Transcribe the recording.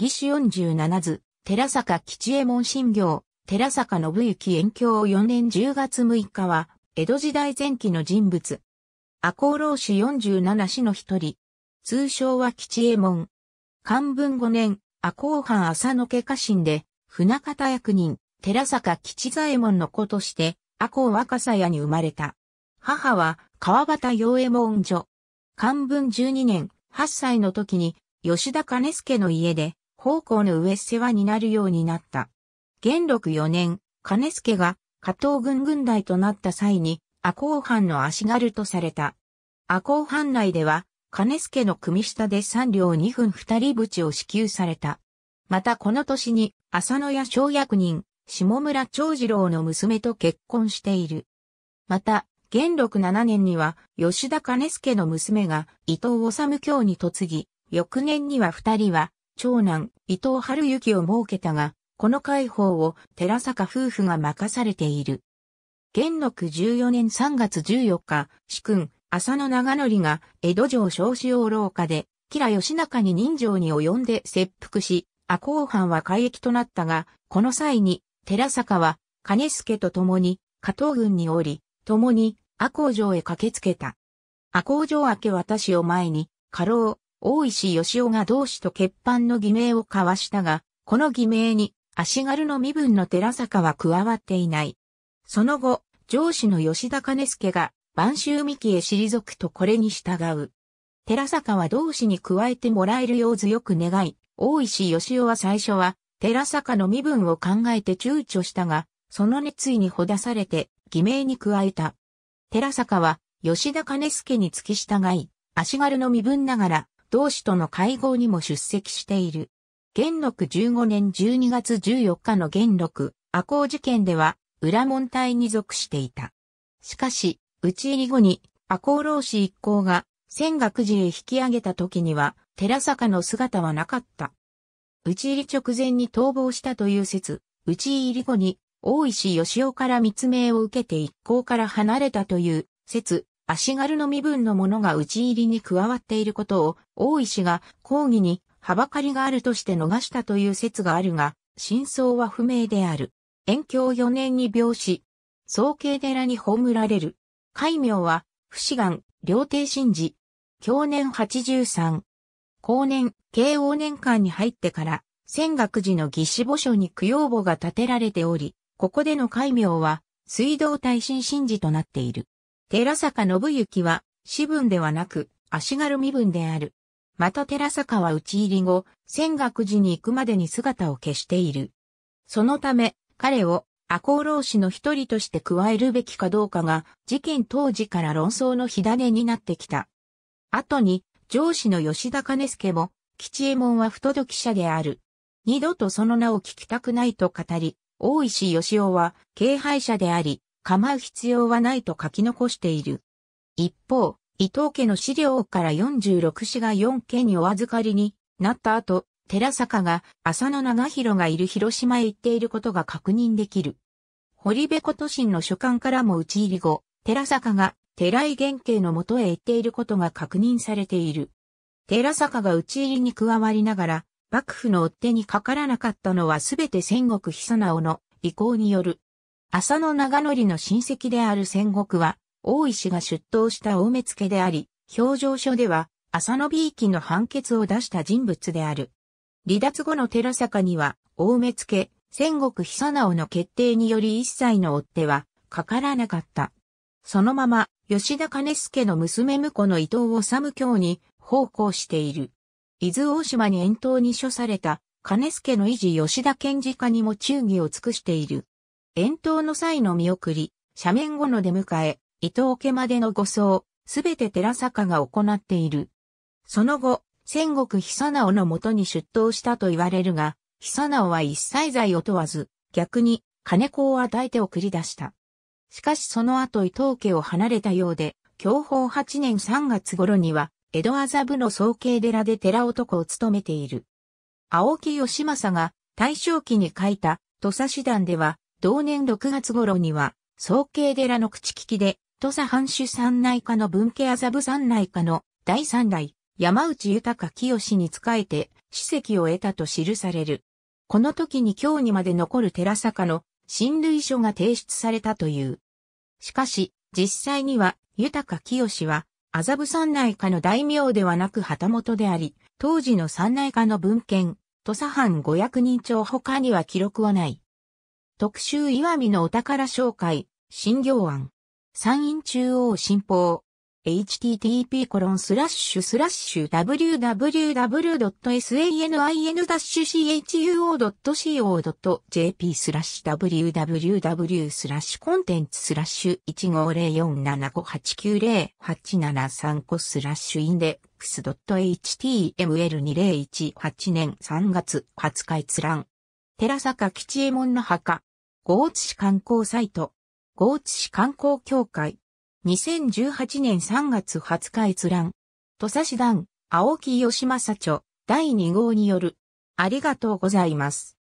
義士十七図、寺坂吉右衛門新行、寺坂信行延教四年十月六日は、江戸時代前期の人物。赤穂浪士四十七氏の一人。通称は吉右衛門。漢文五年、赤穂藩浅野家家臣で、船方役人、寺坂吉左衛門の子として、赤穂若狭屋に生まれた。母は、川端洋右衛門女。漢文十二年、八歳の時に、吉田兼助の家で、奉公の上世話になるようになった。元禄4年、金助が加藤軍軍隊となった際に、阿公藩の足軽とされた。阿公藩内では、金助の組下で3両2分2人ちを支給された。またこの年に、浅野屋小役人、下村長次郎の娘と結婚している。また、元禄7年には、吉田金助の娘が伊藤治教に嫁ぎ、翌年には二人は、長男、伊藤春幸を設けたが、この解放を寺坂夫婦が任されている。元禄14年3月14日、主君、浅野長則が江戸城少子王廊下で、吉良義仲に人情に及んで切腹し、赤公藩は改役となったが、この際に、寺坂は、金助と共に、加藤軍におり、共に、赤公城へ駆けつけた。赤公城明け渡しを前に、家老、大石義雄が同志と欠版の偽名を交わしたが、この偽名に足軽の身分の寺坂は加わっていない。その後、上司の吉田兼助が晩秋三木へ退くとこれに従う。寺坂は同志に加えてもらえるよう強く願い、大石義雄は最初は寺坂の身分を考えて躊躇したが、その熱意にほだされて偽名に加えた。寺坂は吉田兼助に付き従い、足軽の身分ながら同氏との会合にも出席している。元禄15年12月14日の元禄、赤穂事件では、裏門隊に属していた。しかし、打ち入り後に、赤穂老子一行が、仙岳寺へ引き上げた時には、寺坂の姿はなかった。打ち入り直前に逃亡したという説、打ち入り後に、大石義雄から密命を受けて一行から離れたという説、足軽の身分の者が討ち入りに加わっていることを、大石が抗議に、はばかりがあるとして逃したという説があるが、真相は不明である。延京4年に病死。総慶寺に葬られる。戒名は、不死願、両帝神事。享年83。後年、慶応年間に入ってから、仙岳寺の義士墓所に供養墓が建てられており、ここでの戒名は、水道大神神事となっている。寺坂信行は、私文ではなく、足軽身分である。また寺坂は討ち入り後、仙岳寺に行くまでに姿を消している。そのため、彼を赤穂浪士の一人として加えるべきかどうかが、事件当時から論争の火種になってきた。後に、上司の吉田兼助も、吉右衛門は不届き者である。二度とその名を聞きたくないと語り、大石義雄は、敬拝者であり、構う必要はないと書き残している。一方、伊藤家の資料から46氏が4家にお預かりになった後、寺坂が浅野長広がいる広島へ行っていることが確認できる。堀部琴心の書簡からも打ち入り後、寺坂が寺井玄慶のもとへ行っていることが確認されている。寺坂が打ち入りに加わりながら、幕府の追手にかからなかったのはすべて戦国久直の意向による浅野長則の親戚である戦国は、大石が出頭した大目付であり、表情書では、浅野美期の判決を出した人物である。離脱後の寺坂には、大目付、戦国久直の決定により一切の追手は、かからなかった。そのまま、吉田兼助の娘婿の伊藤治教に、奉公している。伊豆大島に遠島に処された、兼助の維持吉田賢治家にも忠義を尽くしている。遠投の際の見送り、斜面後の出迎え、伊藤家までの護送、すべて寺坂が行っている。その後、戦国久直のもとに出頭したと言われるが、久直は一切罪を問わず、逆に金子を与えて送り出した。しかしその後伊藤家を離れたようで、享保8年3月頃には、江戸麻布の総慶寺で寺男を務めている。青木義政が大正期に書いた土佐師団では、同年6月頃には、総慶寺の口利きで、土佐藩主三内科の文家麻布三内科の第三代、山内豊清に仕えて、史跡を得たと記される。この時に今日にまで残る寺坂の親類書が提出されたという。しかし、実際には、豊清は、麻布三内科の大名ではなく旗本であり、当時の三内科の文献、土佐藩五百人帳他には記録はない。特集岩見のお宝紹介、新行案。山陰中央新報。http コロンスラッシュスラッシュ www.sanin-chuo.co.jp スラッシュ www スラッシュコンテンツスラッシュ15047589087コスラッシュインデックス .html2018 年3月20日閲覧寺坂吉右衛門の墓豪津市観光サイト、豪津市観光協会、2018年3月20日閲覧、土佐市団、青木義正著、第2号による、ありがとうございます。